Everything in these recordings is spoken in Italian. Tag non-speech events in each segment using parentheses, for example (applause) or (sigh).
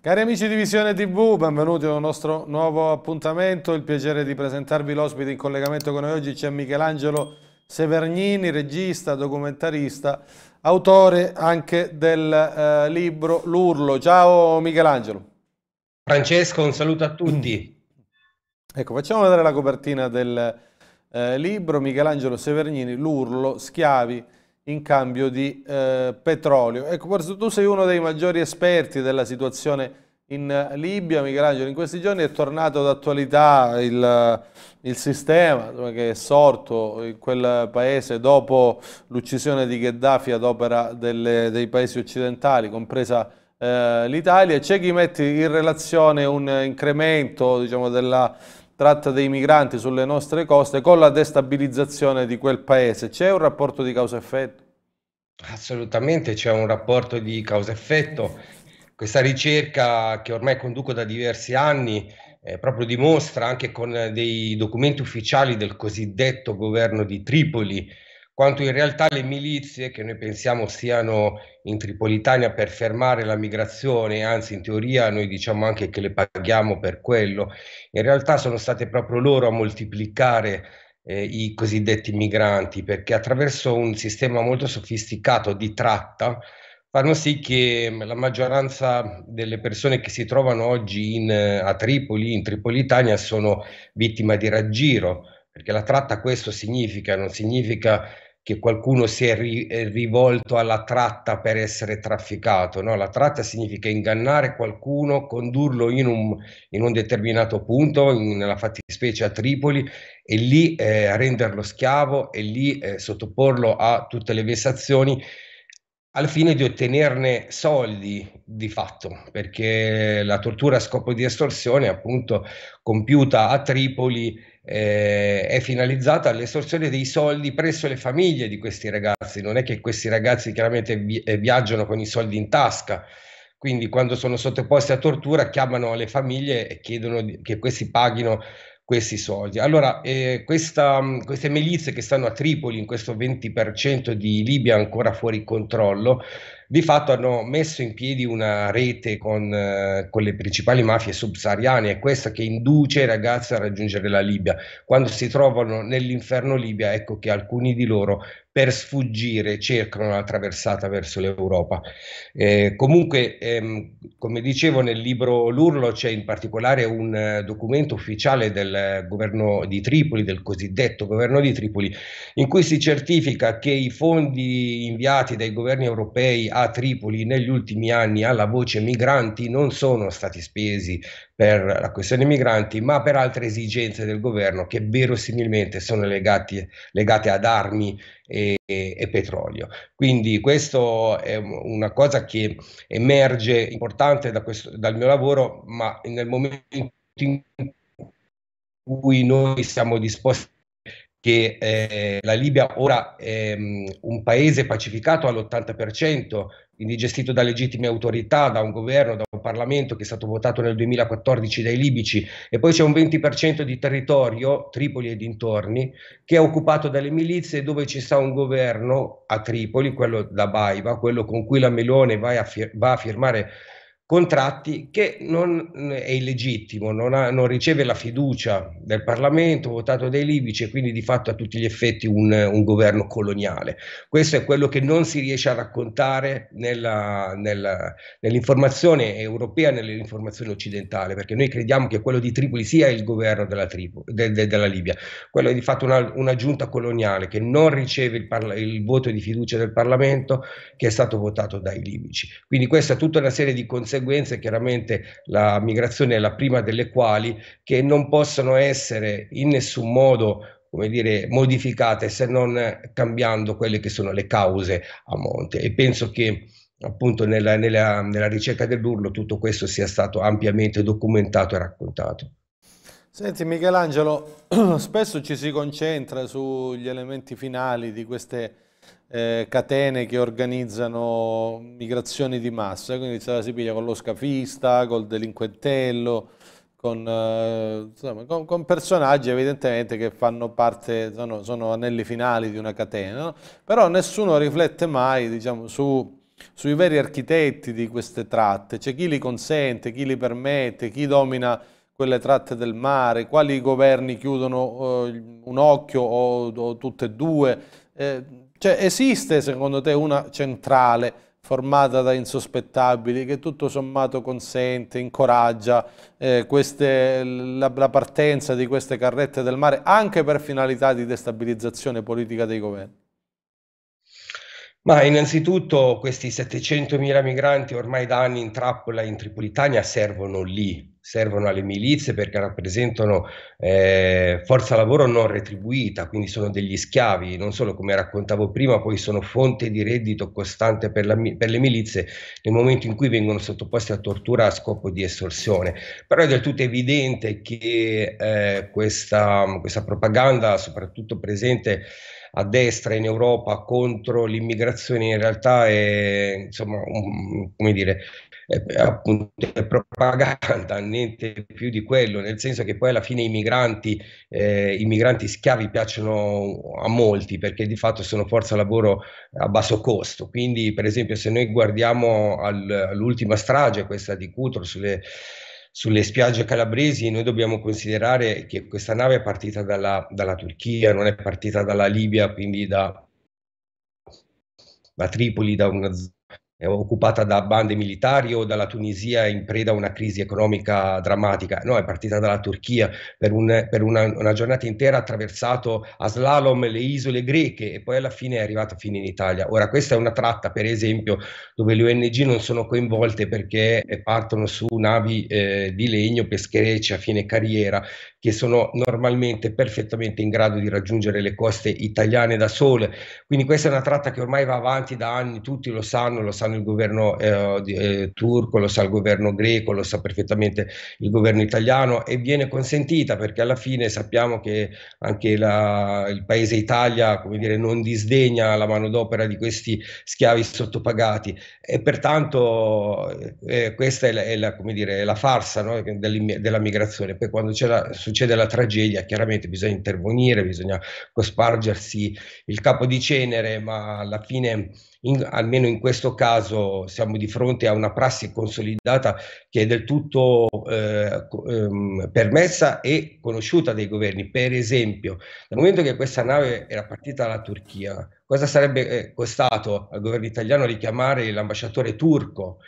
Cari amici di Visione TV, benvenuti a un nostro nuovo appuntamento. Il piacere di presentarvi l'ospite in collegamento con noi oggi c'è Michelangelo Severgnini, regista, documentarista, autore anche del eh, libro L'Urlo. Ciao Michelangelo. Francesco, un saluto a mm. tutti. Ecco, facciamo vedere la copertina del eh, libro Michelangelo Severgnini, L'Urlo, Schiavi in cambio di eh, petrolio. Ecco, tu sei uno dei maggiori esperti della situazione in eh, Libia, Michelangelo, in questi giorni è tornato d'attualità il, eh, il, sistema che è sorto in quel paese dopo l'uccisione di Gheddafi ad opera delle, dei paesi occidentali, compresa eh, l'Italia. C'è chi mette in relazione un incremento diciamo, della tratta dei migranti sulle nostre coste con la destabilizzazione di quel paese. C'è un rapporto di causa-effetto? Assolutamente c'è un rapporto di causa-effetto. Questa ricerca che ormai conduco da diversi anni eh, proprio dimostra anche con dei documenti ufficiali del cosiddetto governo di Tripoli quanto in realtà le milizie che noi pensiamo siano in Tripolitania per fermare la migrazione, anzi in teoria noi diciamo anche che le paghiamo per quello, in realtà sono state proprio loro a moltiplicare eh, i cosiddetti migranti perché attraverso un sistema molto sofisticato di tratta fanno sì che la maggioranza delle persone che si trovano oggi in, eh, a Tripoli, in Tripolitania, sono vittime di raggiro perché la tratta questo significa, non significa che qualcuno si è ri, eh, rivolto alla tratta per essere trafficato. No? La tratta significa ingannare qualcuno, condurlo in un, in un determinato punto, in, nella fattispecie a Tripoli, e lì eh, renderlo schiavo e lì eh, sottoporlo a tutte le vessazioni al fine di ottenerne soldi di fatto, perché la tortura a scopo di estorsione, appunto compiuta a Tripoli, eh, è finalizzata all'estorsione dei soldi presso le famiglie di questi ragazzi. Non è che questi ragazzi chiaramente vi- eh, viaggiano con i soldi in tasca, quindi quando sono sottoposti a tortura chiamano le famiglie e chiedono che questi paghino questi soldi. Allora, eh, questa, mm, queste milizie che stanno a Tripoli, in questo 20% di Libia ancora fuori controllo, di fatto hanno messo in piedi una rete con, eh, con le principali mafie subsahariane, è questa che induce i ragazzi a raggiungere la Libia. Quando si trovano nell'inferno Libia, ecco che alcuni di loro per sfuggire cercano la traversata verso l'Europa. Eh, comunque, ehm, come dicevo nel libro L'Urlo c'è in particolare un eh, documento ufficiale del governo di Tripoli, del cosiddetto governo di Tripoli, in cui si certifica che i fondi inviati dai governi europei a Tripoli negli ultimi anni alla voce migranti non sono stati spesi per la questione migranti, ma per altre esigenze del governo che verosimilmente sono legati, legate ad armi e, e, e petrolio. Quindi questa è una cosa che emerge importante da questo, dal mio lavoro, ma nel momento in cui noi siamo disposti che eh, la Libia ora è mm, un paese pacificato all'80%, quindi gestito da legittime autorità, da un governo, da un Parlamento che è stato votato nel 2014 dai libici e poi c'è un 20% di territorio, Tripoli e dintorni, che è occupato dalle milizie dove ci sta un governo a Tripoli, quello da Baiva, quello con cui la Melone va a, fir- va a firmare contratti che non è illegittimo, non, ha, non, riceve la fiducia del Parlamento votato dai libici e quindi di fatto a tutti gli effetti un, un governo coloniale. Questo è quello che non si riesce a raccontare nella, nella, nell'informazione europea, nell'informazione occidentale, perché noi crediamo che quello di Tripoli sia il governo della, Tripoli, de, de, della Libia. Quello è di fatto una, una giunta coloniale che non riceve il, parla- il voto di fiducia del Parlamento che è stato votato dai libici. Quindi questa è tutta una serie di conseguenze conseguenze chiaramente la migrazione è la prima delle quali che non possono essere in nessun modo come dire, modificate se non cambiando quelle che sono le cause a monte e penso che appunto nella, nella, nella ricerca dell'urlo tutto questo sia stato ampiamente documentato e raccontato. Senti Michelangelo, (clears throat) spesso ci si concentra sugli elementi finali di queste eh, catene che organizzano migrazioni di massa, quindi se la si piglia con lo scafista, col delinquentello, con, eh, insomma, con, con, personaggi evidentemente che fanno parte, sono, sono anelli finali di una catena, no? però nessuno riflette mai diciamo, su, sui veri architetti di queste tratte, c'è chi li consente, chi li permette, chi domina quelle tratte del mare, quali governi chiudono eh, un occhio o, o, tutte e due. Eh, cioè esiste secondo te una centrale formata da insospettabili che tutto sommato consente, incoraggia eh, queste, la, la partenza di queste carrette del mare anche per finalità di destabilizzazione politica dei governi? Ma innanzitutto questi 700.000 migranti ormai da anni in trappola in Tripolitania servono lì, servono alle milizie perché rappresentano eh, forza lavoro non retribuita, quindi sono degli schiavi, non solo come raccontavo prima, poi sono fonte di reddito costante per, la, per le milizie nel momento in cui vengono sottoposti a tortura a scopo di estorsione. Però è del tutto evidente che eh, questa, questa propaganda, soprattutto presente a destra in Europa contro l'immigrazione in realtà è, insomma, un, come dire, è, appunto è propaganda, niente più di quello, nel senso che poi alla fine i migranti, eh, i migranti schiavi piacciono a molti perché di fatto sono forza lavoro a basso costo, quindi per esempio se noi guardiamo al, all'ultima strage, questa di Cutro sulle sulle spiagge calabresi noi dobbiamo considerare che questa nave è partita dalla, dalla Turchia, non è partita dalla Libia, quindi da, da Tripoli, da una zona occupata da bande militari o dalla Tunisia in preda a una crisi economica drammatica, no, è partita dalla Turchia per, un, per una, una, giornata intera, ha attraversato a slalom le isole greche e poi alla fine è arrivata fino in Italia. Ora questa è una tratta per esempio dove le ONG non sono coinvolte perché partono su navi eh, di legno, pescherecce a fine carriera, che sono normalmente perfettamente in grado di raggiungere le coste italiane da sole. Quindi questa è una tratta che ormai va avanti da anni, tutti lo sanno, lo sanno sanno il governo eh, di, eh, turco, lo sa il governo greco, lo sa perfettamente il governo italiano e viene consentita perché alla fine sappiamo che anche la, il paese Italia come dire, non disdegna la manodopera di questi schiavi sottopagati e pertanto eh, eh questa è la, è la, dire, è la farsa no? della migrazione. Poi quando la, succede la tragedia chiaramente bisogna intervenire, bisogna cospargersi il capo di cenere, ma alla fine in, almeno in questo caso siamo di fronte a una prassi consolidata che è del tutto eh, ehm, permessa e conosciuta dai governi. Per esempio, dal momento che questa nave era partita dalla Turchia, cosa sarebbe eh, costato al governo italiano richiamare l'ambasciatore turco?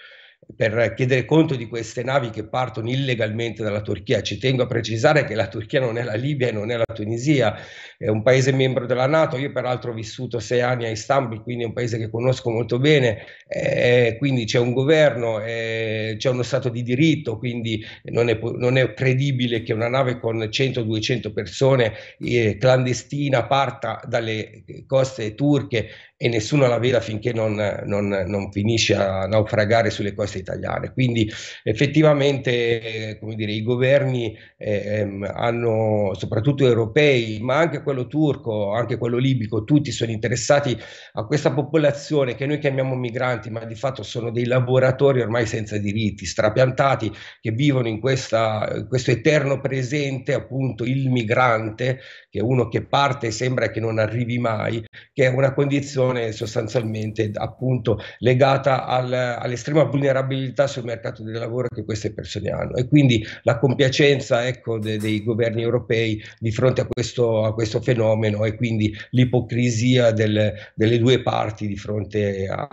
per chiedere conto di queste navi che partono illegalmente dalla Turchia. Ci tengo a precisare che la Turchia non è la Libia e non è la Tunisia, è un paese membro della Nato. Io peraltro ho vissuto sei anni a Istanbul, quindi è un paese che conosco molto bene, eh, quindi c'è un governo, eh, c'è uno Stato di diritto, quindi non è, non è credibile che una nave con 100-200 persone eh, clandestina parta dalle coste turche e nessuno la veda finché non, non, non finisce a naufragare sulle coste italiane. Quindi effettivamente come dire, i governi eh, ehm, hanno, soprattutto europei, ma anche quello turco, anche quello libico, tutti sono interessati a questa popolazione che noi chiamiamo migranti, ma di fatto sono dei lavoratori ormai senza diritti, strapiantati, che vivono in, questa, questo eterno presente, appunto il migrante, che è uno che parte e sembra che non arrivi mai, che è una condizione sostanzialmente appunto legata al, all'estrema vulnerabilità vulnerabilità sul mercato del lavoro che queste persone hanno e quindi la compiacenza ecco, de, dei governi europei di fronte a questo, a questo fenomeno e quindi l'ipocrisia del, delle due parti di fronte a,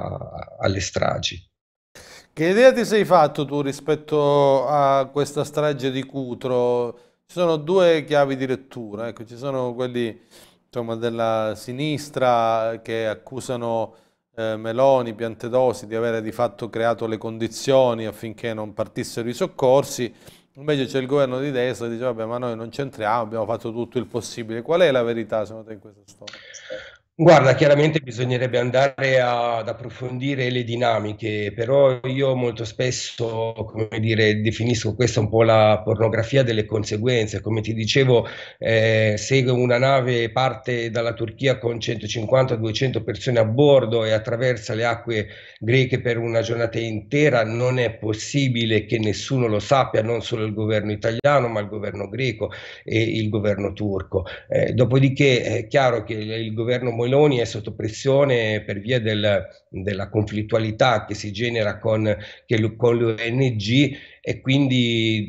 alle stragi. Che idea ti sei fatto tu rispetto a questa strage di Cutro? Ci sono due chiavi di lettura, ecco, ci sono quelli insomma, della sinistra che accusano eh, Meloni, Piantedosi, di avere di fatto creato le condizioni affinché non partissero i soccorsi, invece c'è il governo di destra che dice vabbè ma noi non c'entriamo, abbiamo fatto tutto il possibile. Qual è la verità secondo te in questa storia? Guarda, chiaramente bisognerebbe andare a- ad approfondire le dinamiche, però io molto spesso, come dire, definisco questa un po' la pornografia delle conseguenze. Come ti dicevo, eh, se una nave parte dalla Turchia con 150-200 persone a bordo e attraversa le acque greche per una giornata intera, non è possibile che nessuno lo sappia, non solo il governo italiano, ma il governo greco e il governo turco. Eh, dopodiché è chiaro che il governo Meloni è sotto pressione per via del, della conflittualità che si genera con, che, con l'ONG e quindi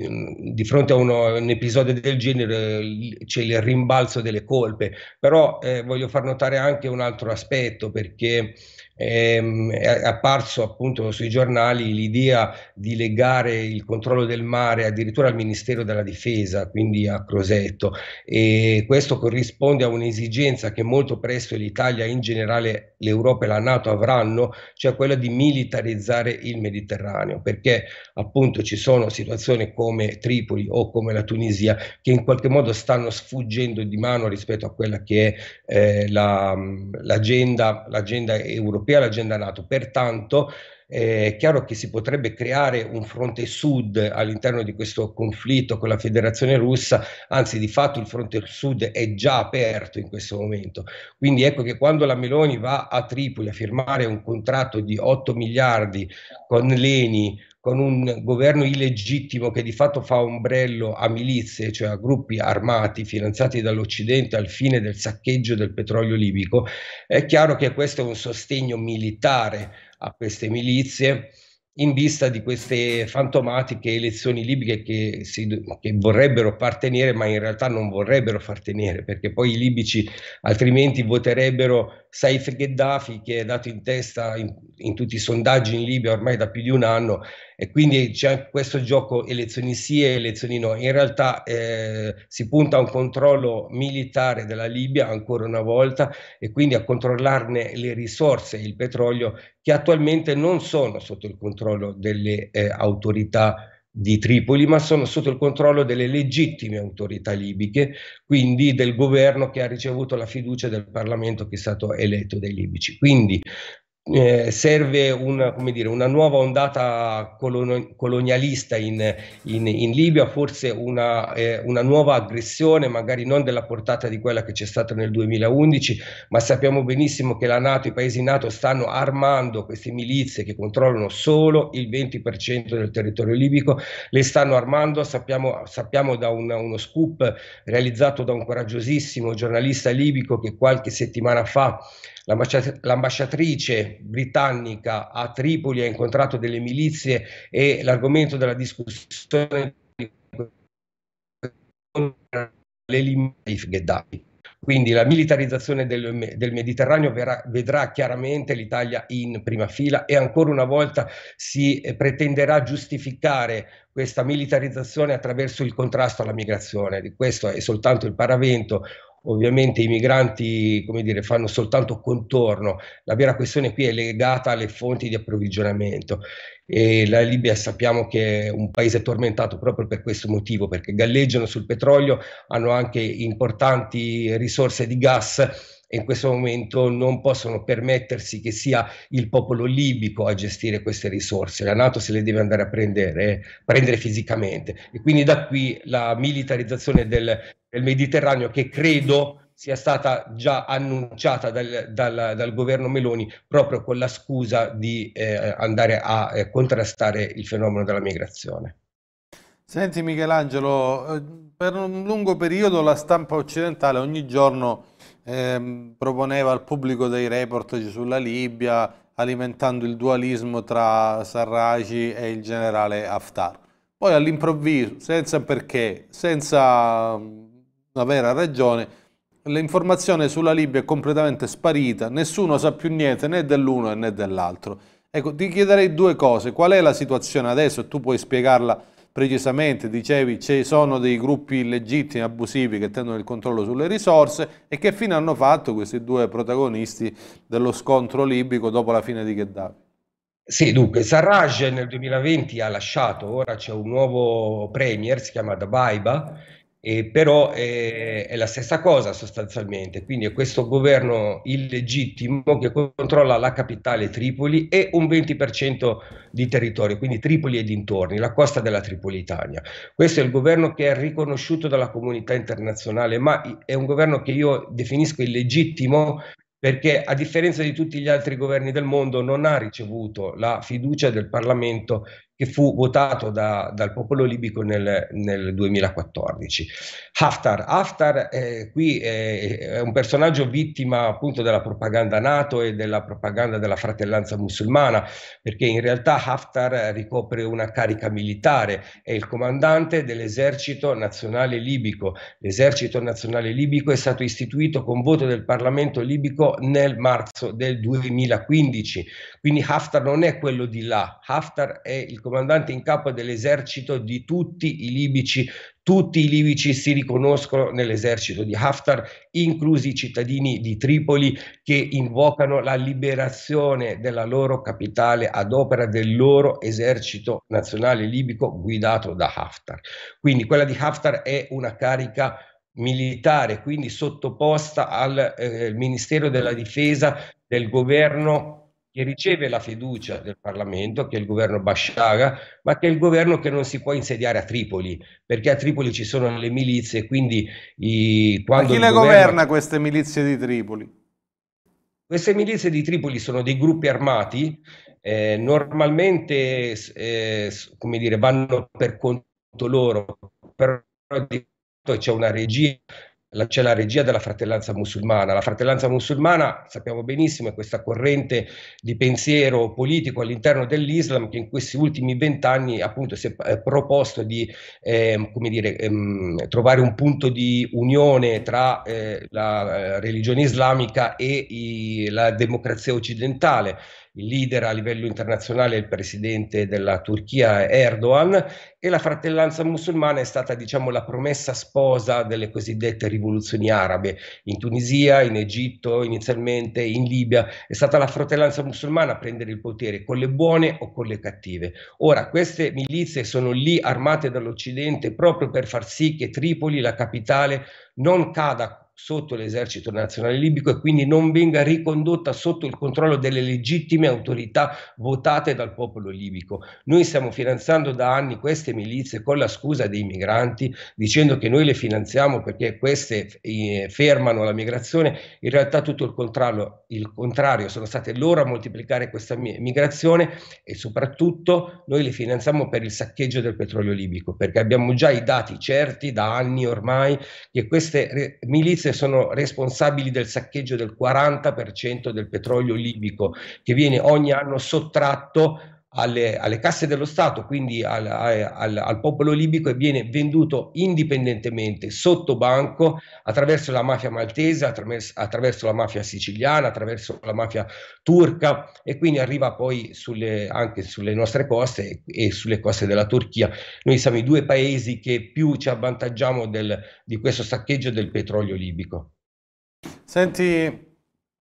di fronte a uno, un episodio del genere c'è il rimbalzo delle colpe. Però eh, voglio far notare anche un altro aspetto perché Ehm, è apparso appunto sui giornali l'idea di legare il controllo del mare addirittura al Ministero della Difesa, quindi a Crosetto, e questo corrisponde a un'esigenza che molto presto l'Italia in generale l'Europa e la Nato avranno, cioè quella di militarizzare il Mediterraneo, perché appunto ci sono situazioni come Tripoli o come la Tunisia che in qualche modo stanno sfuggendo di mano rispetto a quella che è eh, la, l'agenda, l'agenda europea, l'agenda Nato. Pertanto eh, è chiaro che si potrebbe creare un fronte sud all'interno di questo conflitto con la federazione russa, anzi di fatto il fronte sud è già aperto in questo momento. Quindi ecco che quando la Meloni va a Tripoli a firmare un contratto di 8 miliardi con Leni, con un governo illegittimo che di fatto fa ombrello a milizie, cioè a gruppi armati finanziati dall'Occidente al fine del saccheggio del petrolio libico, è chiaro che questo è un sostegno militare a queste milizie in vista di queste fantomatiche elezioni libiche che, si, che, vorrebbero far tenere, ma in realtà non vorrebbero far tenere, perché poi i libici altrimenti voterebbero Saif Gheddafi, che è dato in testa in, in tutti i sondaggi in Libia ormai da più di un anno, e quindi c'è questo gioco elezioni sì e elezioni no. In realtà eh, si punta a un controllo militare della Libia ancora una volta e quindi a controllarne le risorse, il petrolio, che attualmente non sono sotto il controllo delle eh, autorità di Tripoli, ma sono sotto il controllo delle legittime autorità libiche, quindi del governo che ha ricevuto la fiducia del Parlamento che è stato eletto dai libici. Quindi eh, serve una, dire, una, nuova ondata colon- colonialista in, in, in, Libia, forse una, eh, una, nuova aggressione, magari non della portata di quella che c'è stata nel 2011, ma sappiamo benissimo che la Nato, i paesi Nato stanno armando queste milizie che controllano solo il 20% del territorio libico, le stanno armando, sappiamo, sappiamo da un, uno scoop realizzato da un coraggiosissimo giornalista libico che qualche settimana fa L'ambasciatrice britannica a Tripoli ha incontrato delle milizie e l'argomento della discussione era l'eliminazione di Gheddafi. Quindi la militarizzazione del, del Mediterraneo verrà, vedrà chiaramente l'Italia in prima fila e ancora una volta si eh, pretenderà giustificare questa militarizzazione attraverso il contrasto alla migrazione. questo è soltanto il paravento. Ovviamente i migranti come dire, fanno soltanto contorno, la vera questione qui è legata alle fonti di approvvigionamento e la Libia sappiamo che è un paese tormentato proprio per questo motivo, perché galleggiano sul petrolio, hanno anche importanti risorse di gas e in questo momento non possono permettersi che sia il popolo libico a gestire queste risorse, la Nato se le deve andare a prendere, eh, prendere fisicamente e quindi da qui la militarizzazione del del Mediterraneo che credo sia stata già annunciata dal, dal, dal governo Meloni proprio con la scusa di eh, andare a eh, contrastare il fenomeno della migrazione. Senti Michelangelo, eh, per un lungo periodo la stampa occidentale ogni giorno eh, proponeva al pubblico dei report sulla Libia alimentando il dualismo tra Sarraji e il generale Haftar. Poi all'improvviso, senza perché, senza una vera ragione, l'informazione sulla Libia è completamente sparita, nessuno sa più niente né dell'uno né dell'altro. Ecco, ti chiederei due cose, qual è la situazione adesso? Tu puoi spiegarla precisamente, dicevi ci sono dei gruppi illegittimi, abusivi che tendono il controllo sulle risorse e che fine hanno fatto questi due protagonisti dello scontro libico dopo la fine di Gheddafi? Sì, dunque, Sarraj nel 2020 ha lasciato, ora c'è un nuovo premier, si chiama Dabaiba, eh, però è, è la stessa cosa sostanzialmente, quindi è questo governo illegittimo che controlla la capitale Tripoli e un 20% di territorio, quindi Tripoli e dintorni, la costa della Tripolitania. Questo è il governo che è riconosciuto dalla comunità internazionale, ma è un governo che io definisco illegittimo perché a differenza di tutti gli altri governi del mondo non ha ricevuto la fiducia del Parlamento che fu votato da, dal popolo libico nel, nel 2014. Haftar, Haftar eh, qui è, è, un personaggio vittima appunto della propaganda NATO e della propaganda della fratellanza musulmana, perché in realtà Haftar ricopre una carica militare, è il comandante dell'esercito nazionale libico. L'esercito nazionale libico è stato istituito con voto del Parlamento libico nel marzo del 2015, quindi Haftar non è quello di là, Haftar è il comandante comandante in capo dell'esercito di tutti i libici, tutti i libici si riconoscono nell'esercito di Haftar, inclusi i cittadini di Tripoli che invocano la liberazione della loro capitale ad opera del loro esercito nazionale libico guidato da Haftar. Quindi quella di Haftar è una carica militare, quindi sottoposta al eh, Ministero della Difesa del governo che riceve la fiducia del Parlamento, che è il governo Bashara, ma che è il governo che non si può insediare a Tripoli, perché a Tripoli ci sono le milizie, quindi i, quando... Ma chi le governo... governa queste milizie di Tripoli? Queste milizie di Tripoli sono dei gruppi armati, eh, normalmente eh, come dire, vanno per conto loro, però c'è una regia la, c'è la regia della fratellanza musulmana. La fratellanza musulmana, sappiamo benissimo, è questa corrente di pensiero politico all'interno dell'Islam che in questi ultimi vent'anni appunto si è eh, proposto di eh, dire, ehm, trovare un punto di unione tra eh, la eh, religione islamica e i, la democrazia occidentale il leader a livello internazionale è il presidente della Turchia Erdogan e la fratellanza musulmana è stata diciamo la promessa sposa delle cosiddette rivoluzioni arabe in Tunisia, in Egitto inizialmente, in Libia, è stata la fratellanza musulmana a prendere il potere con le buone o con le cattive. Ora queste milizie sono lì armate dall'Occidente proprio per far sì che Tripoli, la capitale, non cada sotto l'esercito nazionale libico e quindi non venga ricondotta sotto il controllo delle legittime autorità votate dal popolo libico. Noi stiamo finanziando da anni queste milizie con la scusa dei migranti, dicendo che noi le finanziamo perché queste eh, fermano la migrazione, in realtà tutto il contrario, il contrario, sono state loro a moltiplicare questa migrazione e soprattutto noi le finanziamo per il saccheggio del petrolio libico, perché abbiamo già i dati certi da anni ormai che queste milizie stesse sono responsabili del saccheggio del 40% del petrolio libico che viene ogni anno sottratto alle, alle casse dello Stato, quindi al, al, al, popolo libico e viene venduto indipendentemente sotto banco attraverso la mafia maltese, attraverso, attraverso la mafia siciliana, attraverso la mafia turca e quindi arriva poi sulle, anche sulle nostre coste e, e, sulle coste della Turchia. Noi siamo i due paesi che più ci avvantaggiamo del, di questo saccheggio del petrolio libico. Senti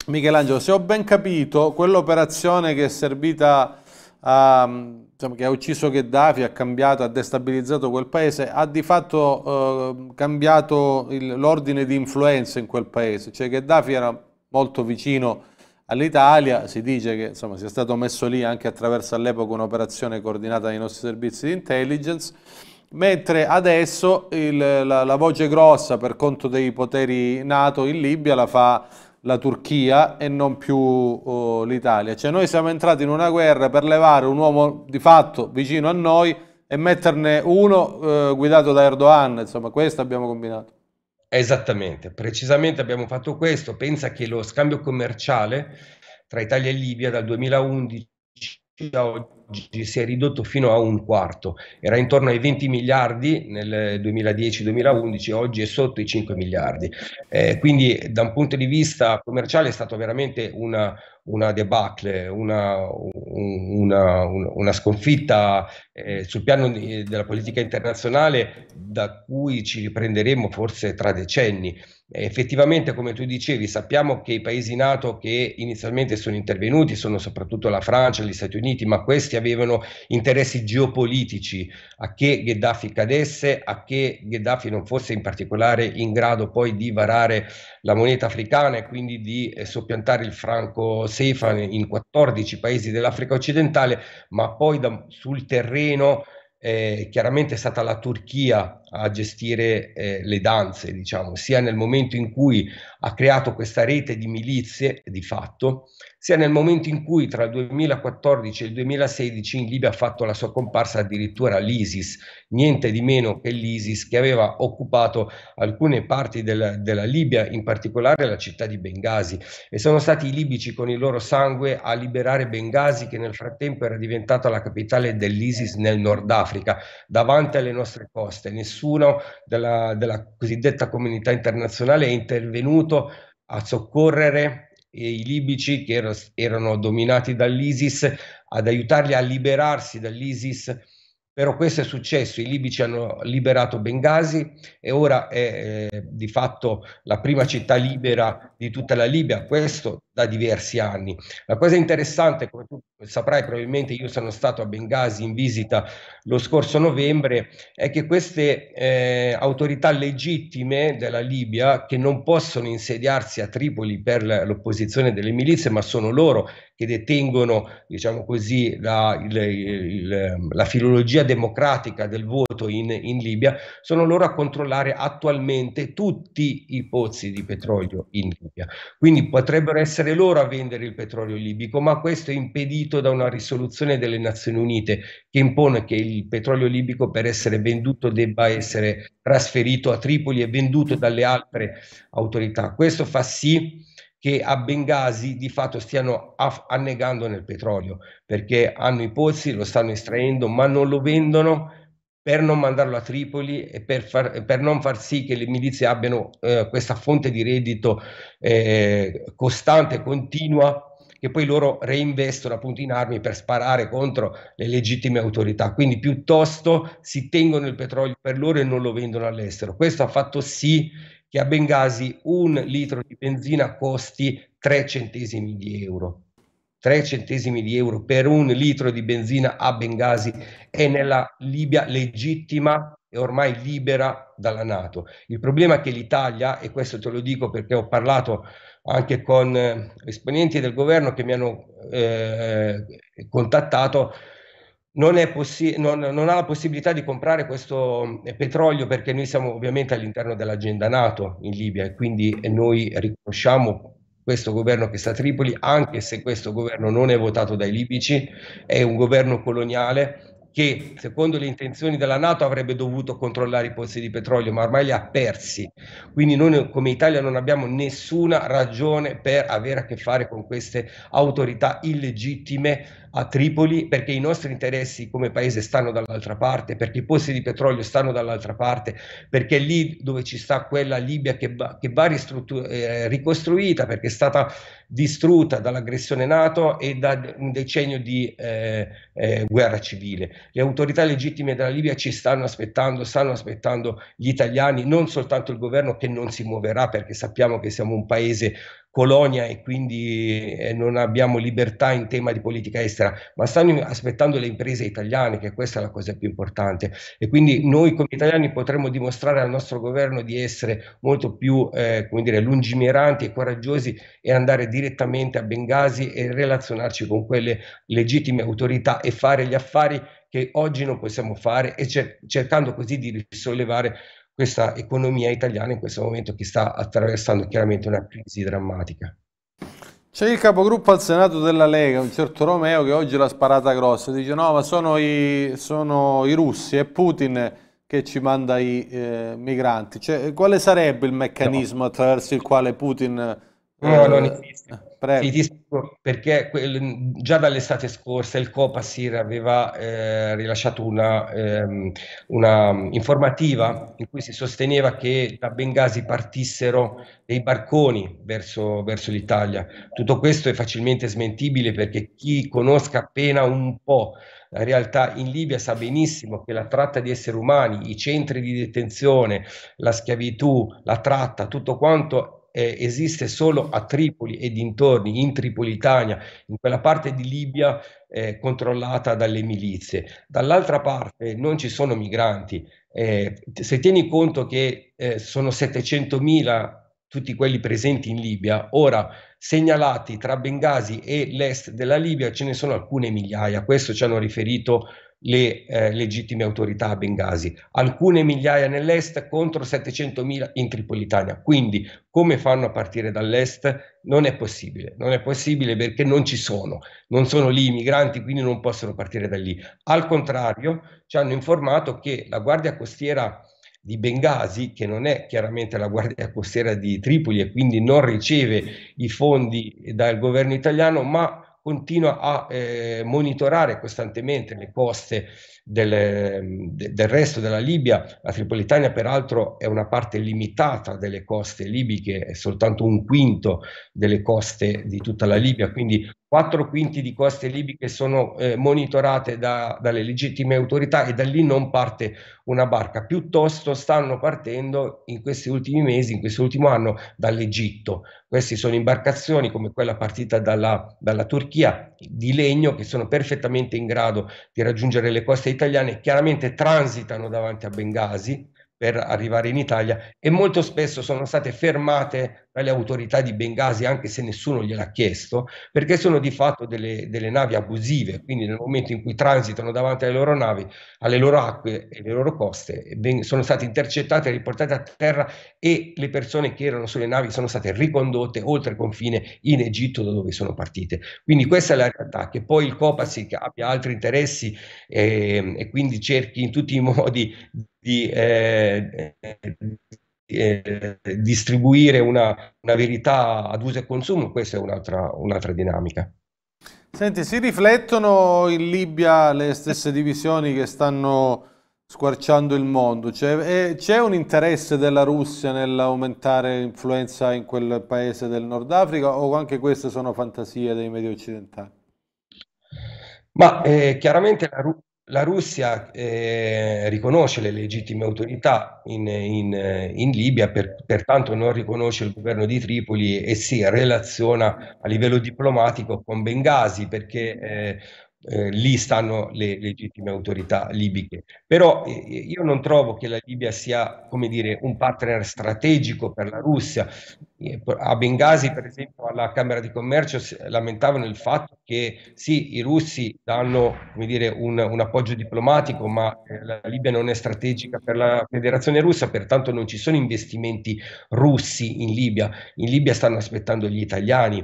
Michelangelo, se ho ben capito, quell'operazione che è servita ha, diciamo, che ha ucciso Gheddafi, ha cambiato, ha destabilizzato quel paese, ha di fatto eh, cambiato l'ordine di influenza in quel paese. Cioè Gheddafi era molto vicino all'Italia, si dice che insomma, sia stato messo lì anche attraverso all'epoca un'operazione coordinata dai nostri servizi di intelligence, mentre adesso il, la, la voce grossa per conto dei poteri NATO in Libia la fa la Turchia e non più uh, l'Italia. Cioè noi siamo entrati in una guerra per levare un uomo di fatto vicino a noi e metterne uno uh, guidato da Erdogan, insomma questo abbiamo combinato. Esattamente, precisamente abbiamo fatto questo. Pensa che lo scambio commerciale tra Italia e Libia dal 2011 a oggi oggi si è ridotto fino a un quarto, era intorno ai 20 miliardi nel 2010-2011, oggi è sotto i 5 miliardi. Eh, quindi da un punto di vista commerciale è stata veramente una, una debacle, una, una, una sconfitta eh, sul piano di, della politica internazionale da cui ci riprenderemo forse tra decenni. Eh, effettivamente, come tu dicevi, sappiamo che i paesi NATO che inizialmente sono intervenuti sono soprattutto la Francia, gli Stati Uniti, ma questi avevano interessi geopolitici a che Gheddafi cadesse, a che Gheddafi non fosse in particolare in grado poi di varare la moneta africana e quindi di eh, soppiantare il franco Seifan in 14 paesi dell'Africa occidentale, ma poi da, sul terreno terreno, eh, chiaramente è stata la Turchia a gestire eh, le danze, diciamo, sia nel momento in cui ha creato questa rete di milizie di fatto, sia nel momento in cui tra il 2014 e il 2016 in Libia ha fatto la sua comparsa addirittura l'ISIS, niente di meno che l'ISIS che aveva occupato alcune parti del, della Libia, in particolare la città di Bengasi e sono stati i libici con il loro sangue a liberare Bengasi che nel frattempo era diventata la capitale dell'ISIS nel Nord Africa, davanti alle nostre coste. Nessuno nessuno della, della cosiddetta comunità internazionale è intervenuto a soccorrere i libici che ero, erano dominati dall'ISIS, ad aiutarli a liberarsi dall'ISIS. Però questo è successo, i libici hanno liberato Benghazi e ora è eh, di fatto la prima città libera di tutta la Libia. Questo da diversi anni. La cosa interessante, come tu saprai, probabilmente io sono stato a Bengasi in visita lo scorso novembre, è che queste eh, autorità legittime della Libia, che non possono insediarsi a Tripoli per l'opposizione delle milizie, ma sono loro che detengono, diciamo così, la, il, il, la filologia democratica del voto in, in Libia, sono loro a controllare attualmente tutti i pozzi di petrolio in Libia. Quindi potrebbero essere essere loro a vendere il petrolio libico, ma questo è impedito da una risoluzione delle Nazioni Unite che impone che il petrolio libico per essere venduto debba essere trasferito a Tripoli e venduto dalle altre autorità. Questo fa sì che a Benghazi di fatto stiano aff- annegando nel petrolio perché hanno i pozzi, lo stanno estraendo, ma non lo vendono per non mandarlo a Tripoli e per, far, per non far sì che le milizie abbiano eh, questa fonte di reddito eh, costante, continua, che poi loro reinvestono appunto in armi per sparare contro le legittime autorità. Quindi piuttosto si tengono il petrolio per loro e non lo vendono all'estero. Questo ha fatto sì che a Bengasi un litro di benzina costi 3 centesimi di euro. 3 centesimi di euro per un litro di benzina a Bengasi è nella Libia legittima e ormai libera dalla Nato. Il problema è che l'Italia, e questo te lo dico perché ho parlato anche con eh, esponenti del governo che mi hanno eh, contattato, non, possi- non, non, ha la possibilità di comprare questo eh, petrolio perché noi siamo ovviamente all'interno dell'agenda NATO in Libia e quindi noi riconosciamo questo governo che sta a Tripoli, anche se questo governo non è votato dai libici, è un governo coloniale che secondo le intenzioni della Nato avrebbe dovuto controllare i pozzi di petrolio, ma ormai li ha persi. Quindi noi come Italia non abbiamo nessuna ragione per avere a che fare con queste autorità illegittime a Tripoli perché i nostri interessi come paese stanno dall'altra parte, perché i posti di petrolio stanno dall'altra parte, perché lì dove ci sta quella Libia che va, che va eh, ricostruita, perché è stata distrutta dall'aggressione NATO e da un decennio di eh, eh, guerra civile. Le autorità legittime della Libia ci stanno aspettando, stanno aspettando gli italiani, non soltanto il governo che non si muoverà perché sappiamo che siamo un paese colonia e quindi eh, non abbiamo libertà in tema di politica estera, ma stanno aspettando le imprese italiane, che questa è la cosa più importante. E quindi noi come italiani potremmo dimostrare al nostro governo di essere molto più eh, come dire, lungimiranti e coraggiosi e andare direttamente a Bengasi e relazionarci con quelle legittime autorità e fare gli affari che oggi non possiamo fare e cer- cercando così di risollevare questa economia italiana in questo momento che sta attraversando chiaramente una crisi drammatica. C'è il capogruppo al Senato della Lega, un certo Romeo, che oggi l'ha sparata grossa, dice no ma sono i, sono i russi, è Putin che ci manda i eh, migranti. Cioè, quale sarebbe il meccanismo no. attraverso il quale Putin... No, eh, non esiste. Prego. Sì, perché quel, già dall'estate scorsa il Copasir aveva eh, rilasciato una, ehm, una, informativa in cui si sosteneva che da Bengasi partissero dei barconi verso, verso l'Italia. Tutto questo è facilmente smentibile perché chi conosca appena un po' la realtà in Libia sa benissimo che la tratta di esseri umani, i centri di detenzione, la schiavitù, la tratta, tutto quanto eh, esiste solo a Tripoli e dintorni, in Tripolitania, in quella parte di Libia eh, controllata dalle milizie. Dall'altra parte non ci sono migranti. Eh, se tieni conto che eh, sono 700.000 tutti quelli presenti in Libia, ora segnalati tra Bengasi e l'est della Libia ce ne sono alcune migliaia, questo ci hanno riferito le eh, legittime autorità a Benghazi, alcune migliaia nell'est contro 700.000 in Tripolitania. Quindi come fanno a partire dall'est? Non è possibile, non è possibile perché non ci sono, non sono lì i migranti, quindi non possono partire da lì. Al contrario, ci hanno informato che la Guardia Costiera di Benghazi, che non è chiaramente la Guardia Costiera di Tripoli e quindi non riceve i fondi dal governo italiano, ma continua a eh, monitorare costantemente le coste del, del resto della Libia. La Tripolitania peraltro è una parte limitata delle coste libiche, è soltanto un quinto delle coste di tutta la Libia, quindi quattro quinti di coste libiche sono eh, monitorate da, dalle legittime autorità e da lì non parte una barca, piuttosto stanno partendo in questi ultimi mesi, in questo ultimo anno, dall'Egitto. Queste sono imbarcazioni come quella partita dalla, dalla Turchia di legno che sono perfettamente in grado di raggiungere le coste italiani chiaramente transitano davanti a Bengasi per arrivare in Italia e molto spesso sono state fermate dalle autorità di Bengasi anche se nessuno gliel'ha chiesto, perché sono di fatto delle, delle navi abusive, quindi nel momento in cui transitano davanti alle loro navi, alle loro acque e alle loro coste, ben, sono state intercettate, riportate a terra e le persone che erano sulle navi sono state ricondotte oltre confine in Egitto da dove sono partite. Quindi questa è la realtà, che poi il COPASIC abbia altri interessi eh, e quindi cerchi in tutti i modi di... Eh, eh, distribuire una, una, verità ad uso e consumo, questa è un'altra, un'altra dinamica. Senti, si riflettono in Libia le stesse divisioni che stanno squarciando il mondo? Cioè, c'è un interesse della Russia nell'aumentare l'influenza in quel paese del Nord Africa o anche queste sono fantasie dei media occidentali? Ma eh, chiaramente la, Russia la Russia eh, riconosce le legittime autorità in, in, eh, in Libia, per, pertanto non riconosce il governo di Tripoli e si relaziona a livello diplomatico con Bengasi perché eh, eh, lì stanno le legittime autorità libiche. Però eh, io non trovo che la Libia sia, come dire, un partner strategico per la Russia. Eh, a Benghazi, per esempio, alla Camera di Commercio lamentavano il fatto che sì, i russi danno dire, un, un, appoggio diplomatico, ma eh, la Libia non è strategica per la Federazione russa, pertanto non ci sono investimenti russi in Libia. In Libia stanno aspettando gli italiani.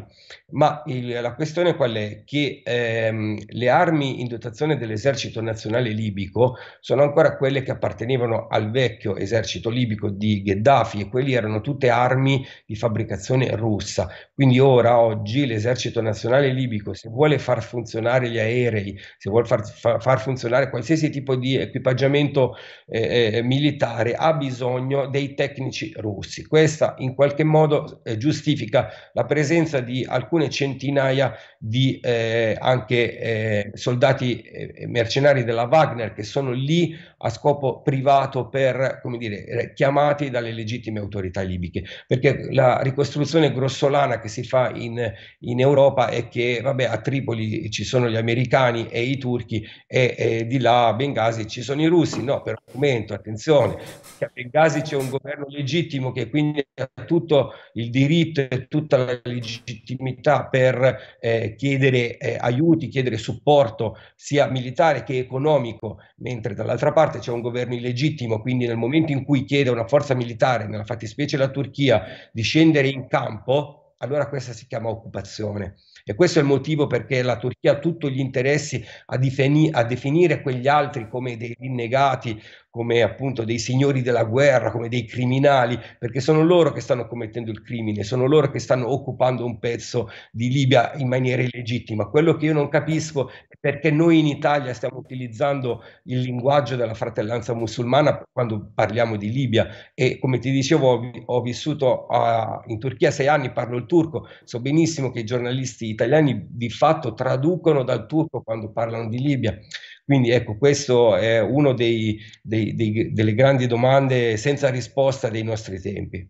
Ma il, la questione qual è? Che ehm, le armi in dotazione dell'esercito nazionale libico sono ancora quelle che appartenevano al vecchio esercito libico di Gheddafi e quelli erano tutte armi di fabbricazione russa. Quindi ora, oggi, l'esercito nazionale libico, se vuole far funzionare gli aerei, se vuole far, far funzionare qualsiasi tipo di equipaggiamento eh, eh, militare, ha bisogno dei tecnici russi. Questa in qualche modo eh, giustifica la presenza di alcune centinaia di eh, anche eh, soldati eh, mercenari della Wagner che sono lì a scopo privato per, come dire, chiamati dalle legittime autorità libiche, perché la, ricostruzione grossolana che si fa in, in Europa è che vabbè, a Tripoli ci sono gli americani e i turchi e, e di là a Benghazi ci sono i russi. No, per un momento, attenzione, a Benghazi c'è un governo legittimo che quindi ha tutto il diritto e tutta la legittimità per eh, chiedere eh, aiuti, chiedere supporto sia militare che economico, mentre dall'altra parte c'è un governo illegittimo, quindi nel momento in cui chiede una forza militare, nella fattispecie la Turchia, di scendere scendere in campo allora questa si chiama occupazione. E questo è il motivo perché la Turchia ha tutti gli interessi a, difeni- a, definire quegli altri come dei rinnegati, come appunto dei signori della guerra, come dei criminali, perché sono loro che stanno commettendo il crimine, sono loro che stanno occupando un pezzo di Libia in maniera illegittima. Quello che io non capisco è perché noi in Italia stiamo utilizzando il linguaggio della fratellanza musulmana quando parliamo di Libia e come ti dicevo ho, ho vissuto a, in Turchia sei anni, parlo il turco. So benissimo che i giornalisti italiani di fatto traducono dal turco quando parlano di Libia. Quindi ecco, questo è una delle grandi domande senza risposta dei nostri tempi.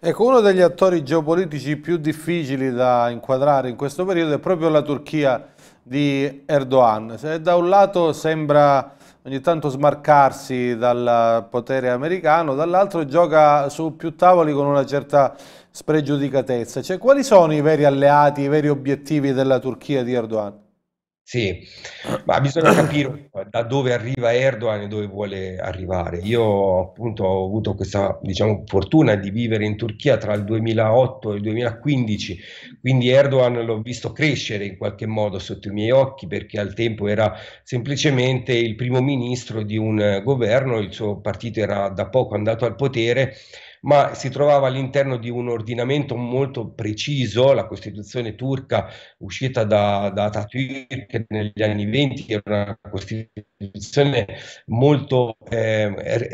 Ecco, uno degli attori geopolitici più difficili da inquadrare in questo periodo è proprio la Turchia di Erdogan. Se da un lato sembra ogni tanto smarcarsi dal potere americano, dall'altro gioca su più tavoli con una certa spregiudicatezza. Cioè, quali sono i veri alleati, i veri obiettivi della Turchia di Erdogan? Sì, ma bisogna capire da dove arriva Erdogan e dove vuole arrivare. Io appunto ho avuto questa diciamo, fortuna di vivere in Turchia tra il 2008 e il 2015, quindi Erdogan l'ho visto crescere in qualche modo sotto i miei occhi perché al tempo era semplicemente il primo ministro di un eh, governo, il suo partito era da poco andato al potere ma si trovava all'interno di un ordinamento molto preciso, la Costituzione turca uscita da, da Atatürk negli anni 20 era una Costituzione molto eh,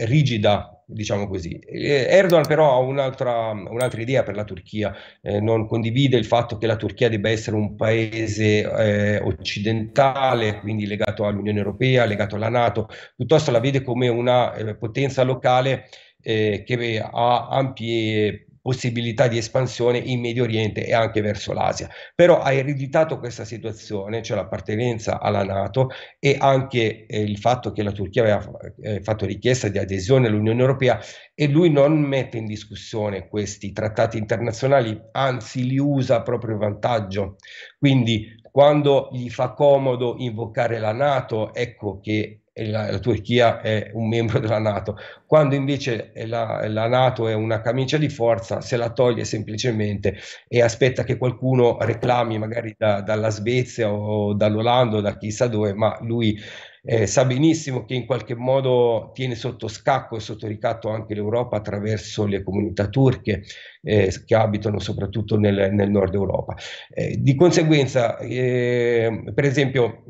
rigida, diciamo così. Erdogan però ha un'altra, un'altra idea per la Turchia, eh, non condivide il fatto che la Turchia debba essere un paese eh, occidentale, quindi legato all'Unione Europea, legato alla Nato, piuttosto la vede come una eh, potenza locale eh, che ha ampie possibilità di espansione in Medio Oriente e anche verso l'Asia. Però ha ereditato questa situazione, cioè l'appartenenza alla Nato e anche eh, il fatto che la Turchia aveva eh, fatto richiesta di adesione all'Unione Europea e lui non mette in discussione questi trattati internazionali, anzi li usa a proprio vantaggio. Quindi quando gli fa comodo invocare la Nato, ecco che la, la, Turchia è un membro della Nato, quando invece la, la, Nato è una camicia di forza, se la toglie semplicemente e aspetta che qualcuno reclami magari da, dalla Svezia o dall'Olanda o da chissà dove, ma lui eh, sa benissimo che in qualche modo tiene sotto scacco e sotto ricatto anche l'Europa attraverso le comunità turche eh, che abitano soprattutto nel, nel nord Europa. Eh, di conseguenza, ehm, per esempio,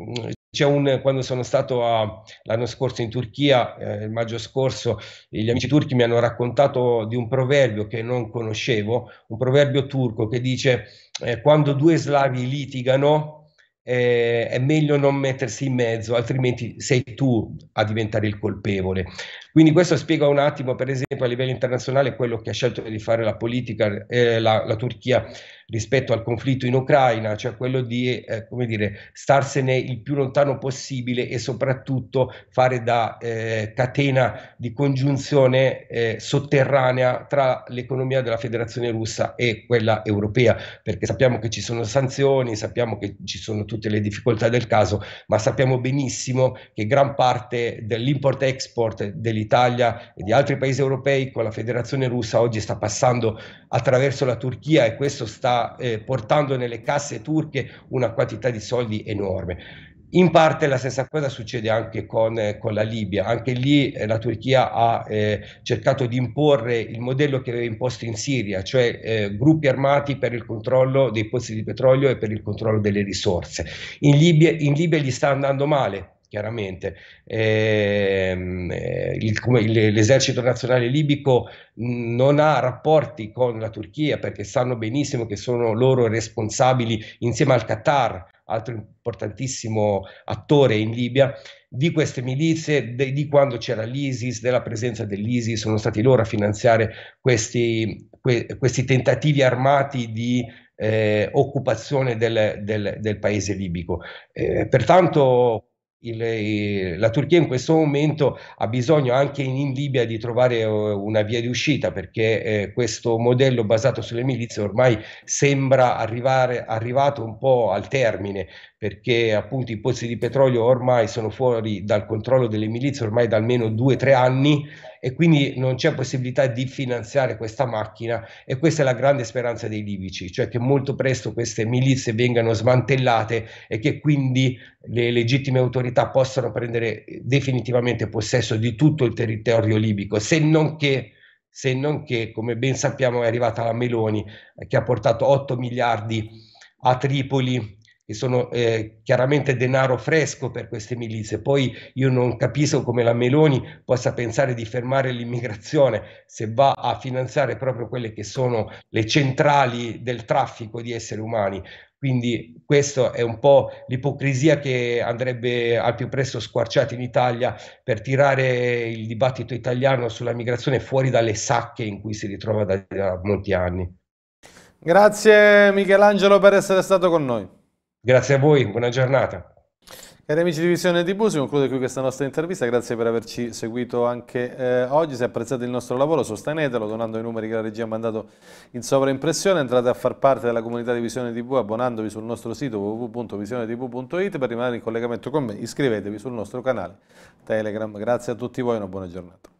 c'è un, quando sono stato a, l'anno scorso in Turchia, eh, il maggio scorso, gli amici turchi mi hanno raccontato di un proverbio che non conoscevo, un proverbio turco che dice eh, quando due slavi litigano eh, è meglio non mettersi in mezzo, altrimenti sei tu a diventare il colpevole. Quindi questo spiega un attimo, per esempio, a livello internazionale quello che ha scelto di fare la politica, eh, la, la, Turchia rispetto al conflitto in Ucraina, cioè quello di eh, come dire, starsene il più lontano possibile e soprattutto fare da eh, catena di congiunzione eh, sotterranea tra l'economia della Federazione russa e quella europea, perché sappiamo che ci sono sanzioni, sappiamo che ci sono tutte le difficoltà del caso, ma sappiamo benissimo che gran parte dell'import-export degli dell'Italia e di altri paesi europei con la federazione russa oggi sta passando attraverso la Turchia e questo sta eh, portando nelle casse turche una quantità di soldi enorme. In parte la stessa cosa succede anche con, eh, con la Libia, anche lì eh, la Turchia ha eh, cercato di imporre il modello che aveva imposto in Siria, cioè eh, gruppi armati per il controllo dei pozzi di petrolio e per il controllo delle risorse. In Libia, in Libia gli sta andando male chiaramente. Ehm, eh, il, come, l'esercito nazionale libico non ha rapporti con la Turchia perché sanno benissimo che sono loro responsabili insieme al Qatar, altro importantissimo attore in Libia, di queste milizie, de, di quando c'era l'ISIS, della presenza dell'ISIS, sono stati loro a finanziare questi, que, questi tentativi armati di eh, occupazione del, del, del, paese libico. Eh, pertanto il, eh, la Turchia in questo momento ha bisogno anche in, in Libia di trovare eh, una via di uscita perché eh, questo modello basato sulle milizie ormai sembra arrivare, arrivato un po' al termine perché appunto i pozzi di petrolio ormai sono fuori dal controllo delle milizie ormai da almeno due o tre anni e quindi non c'è possibilità di finanziare questa macchina e questa è la grande speranza dei libici, cioè che molto presto queste milizie vengano smantellate e che quindi le legittime autorità possano prendere definitivamente possesso di tutto il territorio libico, se non che se non che, come ben sappiamo, è arrivata la Meloni eh, che ha portato 8 miliardi a Tripoli che sono eh, chiaramente denaro fresco per queste milizie. Poi io non capisco come la Meloni possa pensare di fermare l'immigrazione se va a finanziare proprio quelle che sono le centrali del traffico di esseri umani. Quindi questa è un po' l'ipocrisia che andrebbe al più presto squarciata in Italia per tirare il dibattito italiano sulla migrazione fuori dalle sacche in cui si ritrova da, da molti anni. Grazie Michelangelo per essere stato con noi. Grazie a voi, buona giornata. Cari amici di Visione TV, si conclude qui questa nostra intervista, grazie per averci seguito anche eh, oggi, se apprezzate il nostro lavoro sostenetelo donando i numeri che la regia ha mandato in sovraimpressione, entrate a far parte della comunità di Visione TV abbonandovi sul nostro sito www.visionetv.it per rimanere in collegamento con me, iscrivetevi sul nostro canale Telegram, grazie a tutti voi e una buona giornata.